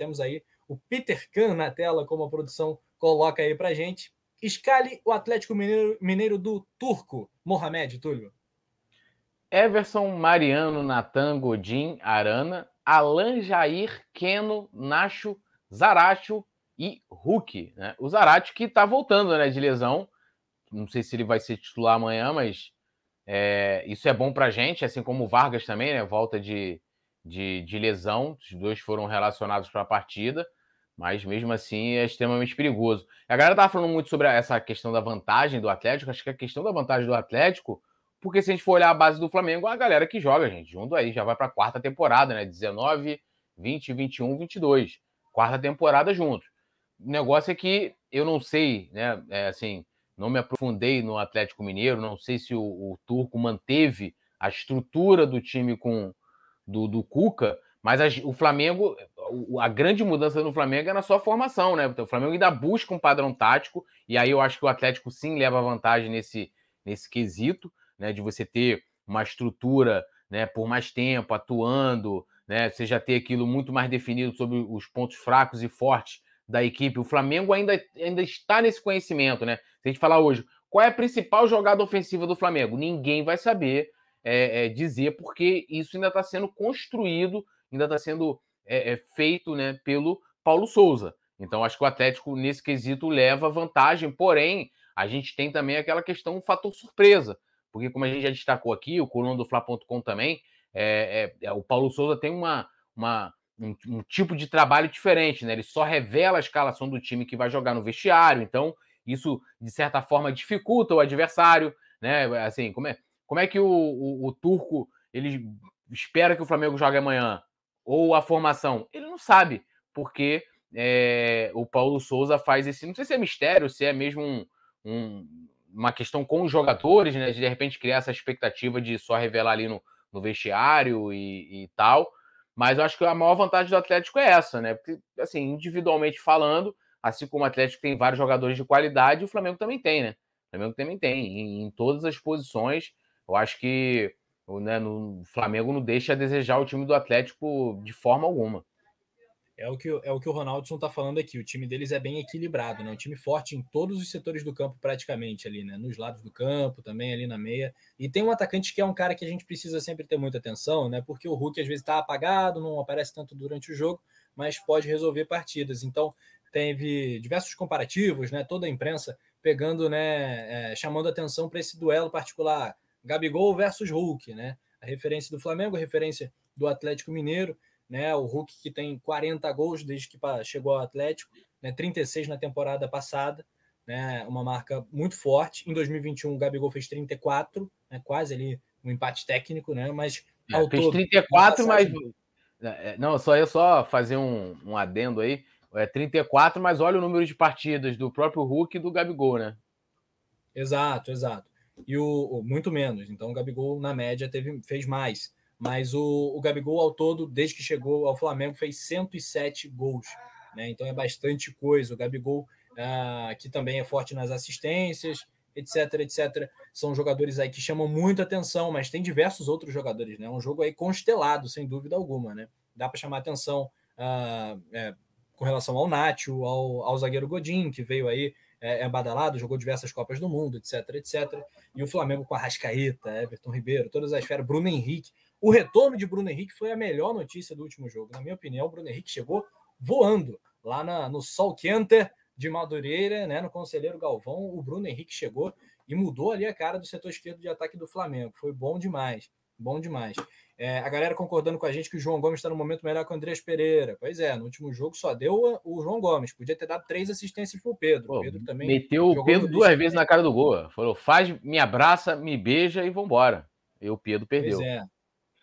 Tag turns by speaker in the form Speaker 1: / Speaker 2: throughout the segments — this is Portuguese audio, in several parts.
Speaker 1: Temos aí o Peter Kahn na tela, como a produção coloca aí pra gente. Escale o Atlético Mineiro, Mineiro do Turco, Mohamed, Túlio. Everson,
Speaker 2: Mariano, Natan, Godin, Arana, Alan, Jair, Keno, Nacho, Zaratio e Hulk. Né? O Zaratio que está voltando né, de lesão. Não sei se ele vai ser titular amanhã, mas é, isso é bom para gente, assim como o Vargas também, né? Volta de, de, de lesão. Os dois foram relacionados para a partida, mas mesmo assim é extremamente perigoso. A galera estava falando muito sobre essa questão da vantagem do Atlético. Acho que a questão da vantagem do Atlético, porque se a gente for olhar a base do Flamengo, a galera que joga, gente, junto aí já vai para a quarta temporada, né? 19, 20, 21, 22. Quarta temporada junto O negócio é que eu não sei, né? É, assim, não me aprofundei no Atlético Mineiro, não sei se o, o Turco manteve a estrutura do time com, do, do Cuca, mas a, o Flamengo, a grande mudança no Flamengo é na sua formação, né? Então, o Flamengo ainda busca um padrão tático, e aí eu acho que o Atlético sim leva vantagem nesse, nesse quesito, né? De você ter uma estrutura né, por mais tempo, atuando, né? Você já ter aquilo muito mais definido sobre os pontos fracos e fortes da equipe. O Flamengo ainda, ainda está nesse conhecimento, né? Se a gente falar hoje, qual é a principal jogada ofensiva do Flamengo? Ninguém vai saber, é, é, dizer, porque isso ainda está sendo construído, ainda está sendo é, é, feito né, pelo Paulo Souza. Então, acho que o Atlético, nesse quesito, leva vantagem, porém, a gente tem também aquela questão, um fator surpresa, porque como a gente já destacou aqui, o coluna do Fla.com também, é, é, o Paulo Souza tem uma, uma um, um, tipo de trabalho diferente, né? Ele só revela a escalação do time que vai jogar no vestiário, então isso, de certa forma, dificulta o adversário, né? Assim, como é? Como é que o, o, o Turco ele espera que o Flamengo jogue amanhã? Ou a formação? Ele não sabe, porque é, o Paulo Souza faz esse. Não sei se é mistério, se é mesmo um, um, uma questão com os jogadores, né? De, de repente criar essa expectativa de só revelar ali no, no vestiário e, e, tal. Mas eu acho que a maior vantagem do Atlético é essa, né? Porque, assim, individualmente falando, assim como o Atlético tem vários jogadores de qualidade, o Flamengo também tem, né? O Flamengo também tem, em, em todas as posições. Eu acho que né, no, o Flamengo não deixa a desejar o time do Atlético de forma alguma.
Speaker 1: É o que, é o, que o Ronaldson está falando aqui. O time deles é bem equilibrado, né? Um time forte em todos os setores do campo, praticamente, ali, né? Nos lados do campo, também ali na meia. E tem um atacante que é um cara que a gente precisa sempre ter muita atenção, né? Porque o Hulk às vezes está apagado, não aparece tanto durante o jogo, mas pode resolver partidas. Então, teve diversos comparativos, né? Toda a imprensa pegando, né? É, chamando atenção para esse duelo particular Gabigol versus Hulk, né? A referência do Flamengo, a referência do Atlético Mineiro, né? O Hulk que tem 40 gols desde que chegou ao Atlético, né? 36 na temporada passada, né? Uma marca muito forte. Em 2021 o Gabigol fez 34, né? Quase ali um empate técnico, né? Mas é, ao fez todo, 34, mas
Speaker 2: é, é, não, só eu só fazer um, um adendo aí. É 34, mas olha o número de partidas do próprio Hulk e do Gabigol, né?
Speaker 1: Exato, exato e o muito menos. Então o Gabigol na média teve fez mais, mas o, o Gabigol ao todo desde que chegou ao Flamengo fez 107 gols, né? Então é bastante coisa. O Gabigol ah, que também é forte nas assistências, etc, etc. São jogadores aí que chamam muita atenção, mas tem diversos outros jogadores, né? É um jogo aí constelado, sem dúvida alguma, né? Dá para chamar atenção ah, é, com relação ao Nacho, ao, ao zagueiro Godin, que veio aí é, é, badalado, jogou diversas Copas do Mundo, etc, etc. E o Flamengo com a Rascaeta, Everton Ribeiro, todas as esferas, Bruno Henrique. O retorno de Bruno Henrique foi a melhor notícia do último jogo. Na minha opinião, o Bruno Henrique chegou voando lá na, no Sol Quente de Madureira, né, no Conselheiro Galvão. O Bruno Henrique chegou e mudou ali a cara do setor esquerdo de ataque do Flamengo. Foi bom demais. Bom demais. É, a galera concordando com a gente que o João Gomes está no momento melhor que o Andrés Pereira. Pois é, no último jogo só deu o João Gomes. Podia ter dado três assistências para o Pedro. Pedro também. Meteu o Pedro duas também. vezes
Speaker 2: na cara do gol. Falou: faz, me abraça, me beija e vambora. E o Pedro perdeu. Pois é,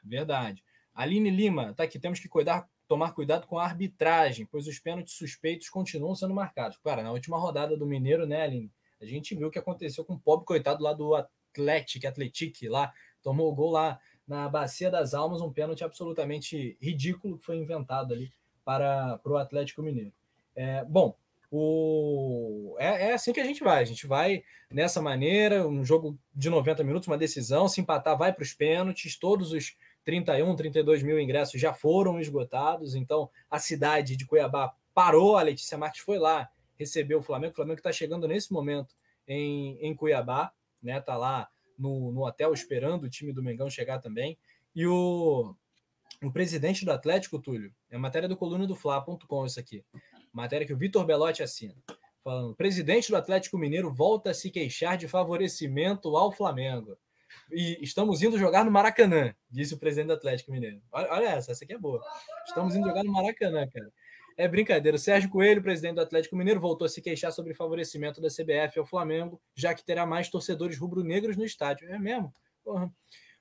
Speaker 1: verdade. Aline Lima, tá aqui. Temos que cuidar, tomar cuidado com a arbitragem, pois os pênaltis suspeitos continuam sendo marcados. Cara, na última rodada do Mineiro, né, Aline? A gente viu o que aconteceu com o pobre coitado lá do Atlético, Atletique lá Tomou o gol lá na Bacia das Almas, um pênalti absolutamente ridículo que foi inventado ali para, para o Atlético Mineiro. É, bom, o, é, é, assim que a gente vai. A gente vai nessa maneira, um jogo de 90 minutos, uma decisão. Se empatar, vai para os pênaltis. Todos os 31, 32 mil ingressos já foram esgotados. Então, a cidade de Cuiabá parou. A Letícia Marques foi lá, recebeu o Flamengo. O Flamengo está chegando nesse momento em, em Cuiabá, né? Tá lá no, no hotel esperando o time do Mengão chegar também. E o, o presidente do Atlético, Túlio, é matéria do coluna do Fla.com isso aqui. Matéria que o Vitor Belotti assina. Falando, presidente do Atlético Mineiro volta a se queixar de favorecimento ao Flamengo. E estamos indo jogar no Maracanã, disse o presidente do Atlético Mineiro. Olha, olha essa, essa aqui é boa. Estamos indo jogar no Maracanã, cara. É brincadeira. O Sérgio Coelho, presidente do Atlético Mineiro, voltou a se queixar sobre favorecimento da CBF ao Flamengo, já que terá mais torcedores rubro-negros no estádio. É mesmo? Porra.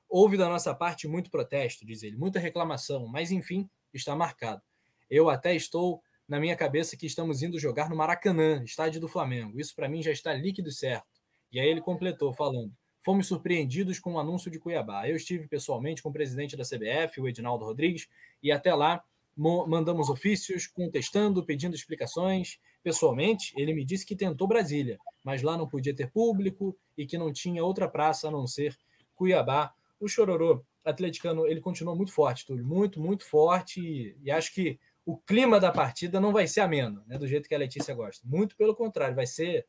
Speaker 1: Houve da nossa parte muito protesto, diz ele, muita reclamação, mas enfim, está marcado. Eu até estou na minha cabeça que estamos indo jogar no Maracanã, estádio do Flamengo. Isso para mim já está líquido certo. E aí ele completou falando: Fomos surpreendidos com o anúncio de Cuiabá. Eu estive pessoalmente com o presidente da CBF, o Edinaldo Rodrigues, e até lá mandamos ofícios, contestando, pedindo explicações. Pessoalmente, ele me disse que tentou Brasília, mas lá não podia ter público e que não tinha outra praça a não ser Cuiabá. O Chororô atleticano, ele continuou muito forte, Túlio, muito, muito forte, e, e, acho que o clima da partida não vai ser ameno, né, do jeito que a Letícia gosta. Muito pelo contrário, vai ser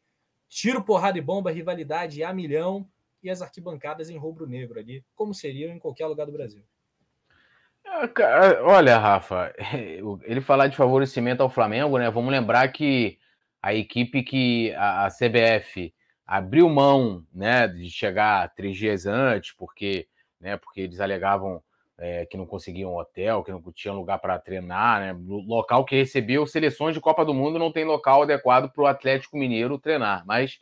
Speaker 1: tiro, porrada e bomba, rivalidade a milhão e as arquibancadas em rubro-negro ali, como seriam em qualquer lugar do Brasil.
Speaker 2: Ah, olha, Rafa, ele falar de favorecimento ao Flamengo, né? Vamos lembrar que a equipe que a, CBF abriu mão, né, de chegar três dias antes, porque, né, porque eles alegavam é, que não conseguiam hotel, que não tinha lugar para treinar, né? Local que recebeu seleções de Copa do Mundo não tem local adequado para o Atlético Mineiro treinar, mas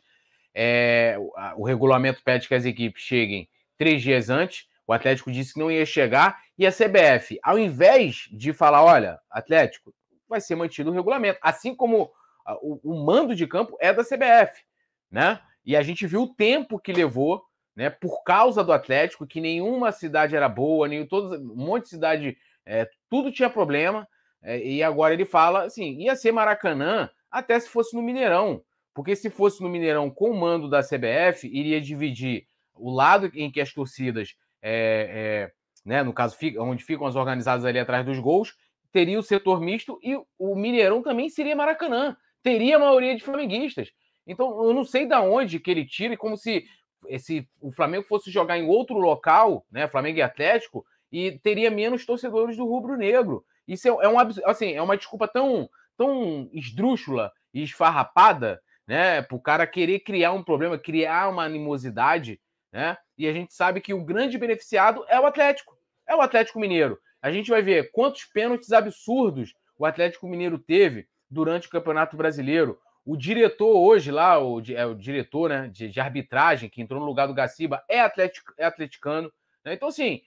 Speaker 2: é, o regulamento pede que as equipes cheguem três dias antes. O Atlético disse que não ia chegar e a CBF, ao invés de falar, olha, Atlético, vai ser mantido o regulamento, assim como ah, o, o mando de campo é da CBF, né? E a gente viu o tempo que levou, né, por causa do Atlético, que nenhuma cidade era boa, nem todas, um monte de cidade, é, tudo tinha problema. É, e agora ele fala assim: ia ser Maracanã até se fosse no Mineirão, porque se fosse no Mineirão com o mando da CBF, iria dividir o lado em que as torcidas é, né? No caso, onde ficam as organizadas ali atrás dos gols, teria o setor misto e o Mineirão também seria Maracanã. Teria a maioria de flamenguistas. Então, eu não sei da onde que ele tira, como se esse, o Flamengo fosse jogar em outro local, né? Flamengo e Atlético, e teria menos torcedores do rubro-negro. Isso é, é um assim, é uma desculpa tão, tão esdrúxula e esfarrapada, né? Para o cara querer criar um problema, criar uma animosidade, né? E a gente sabe que o grande beneficiado é o Atlético é o Atlético Mineiro. A gente vai ver quantos pênaltis absurdos o Atlético Mineiro teve durante o Campeonato Brasileiro. O diretor hoje lá, o, é o diretor né, de, de arbitragem, que entrou no lugar do Gaciba, é, atletic, é atleticano. Né? Então, assim,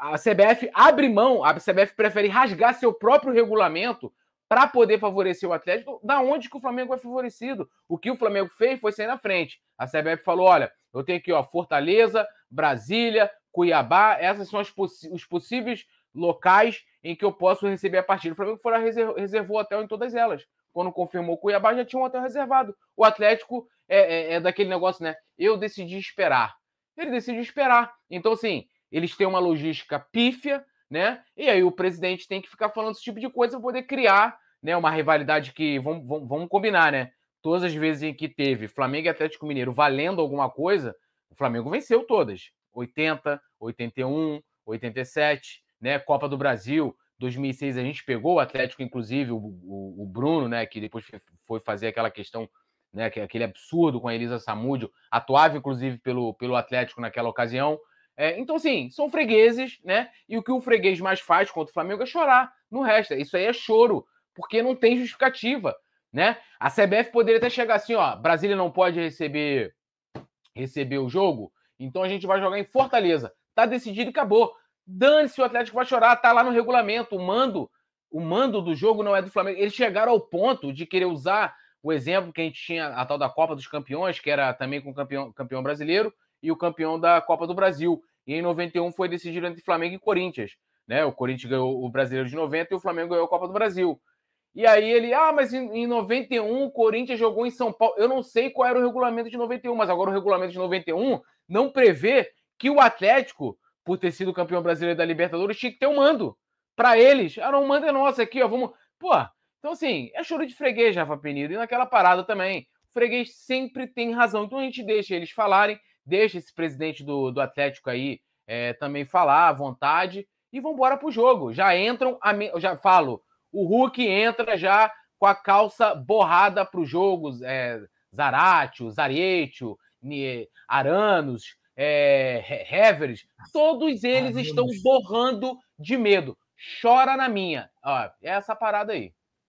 Speaker 2: a CBF abre mão, a CBF prefere rasgar seu próprio regulamento para poder favorecer o Atlético, da onde que o Flamengo é favorecido. O que o Flamengo fez foi sair na frente. A CBF falou: olha, eu tenho aqui ó, Fortaleza, Brasília, Cuiabá, essas são os possíveis locais em que eu posso receber a partida. O Flamengo foi lá, reservou hotel em todas elas. Quando confirmou Cuiabá, já tinha um hotel reservado. O Atlético é, é, é daquele negócio, né? Eu decidi esperar. Ele decidiu esperar. Então, assim, eles têm uma logística pífia, né? E aí o presidente tem que ficar falando esse tipo de coisa para poder criar né, uma rivalidade que, vamos, vamos, vamos combinar, né? Todas as vezes em que teve Flamengo e Atlético Mineiro valendo alguma coisa, o Flamengo venceu todas. 80, 81, 87, né? Copa do Brasil, 2006 a gente pegou o Atlético, inclusive o, o, o Bruno, né? Que depois foi fazer aquela questão, né? Aquele absurdo com a Elisa Samúdio, atuava inclusive pelo, pelo Atlético naquela ocasião. É, então, sim são fregueses, né? E o que o freguês mais faz contra o Flamengo é chorar. No resto, isso aí é choro, porque não tem justificativa, né? A CBF poderia até chegar assim, ó, Brasília não pode receber receber o jogo, então a gente vai jogar em Fortaleza. Tá decidido e acabou. Dane-se, o Atlético vai chorar, tá lá no regulamento. O mando, o mando do jogo não é do Flamengo. Eles chegaram ao ponto de querer usar o exemplo que a gente tinha a tal da Copa dos Campeões, que era também com o campeão, campeão brasileiro e o campeão da Copa do Brasil. E em 91 foi decidido entre Flamengo e Corinthians. Né? O Corinthians ganhou o Brasileiro de 90 e o Flamengo ganhou a Copa do Brasil. E aí ele, ah, mas em 91 o Corinthians jogou em São Paulo. Eu não sei qual era o regulamento de 91, mas agora o regulamento de 91 não prevê que o Atlético, por ter sido campeão brasileiro da Libertadores, tinha que ter um mando para eles. Ah, não, o mando é nosso aqui, ó, vamos... Pô, então assim, é choro de freguês, Rafa Penido, e naquela parada também. O freguês sempre tem razão, então a gente deixa eles falarem, deixa esse presidente do, do Atlético aí é, também falar à vontade e vamos embora pro jogo. Já entram, a, já falo o Hulk entra já com a calça borrada para os jogos. É, Zaratio, Zarietio, Aranos, é, todos eles Ai, estão borrando de medo. Chora na minha. Ó, é essa parada aí.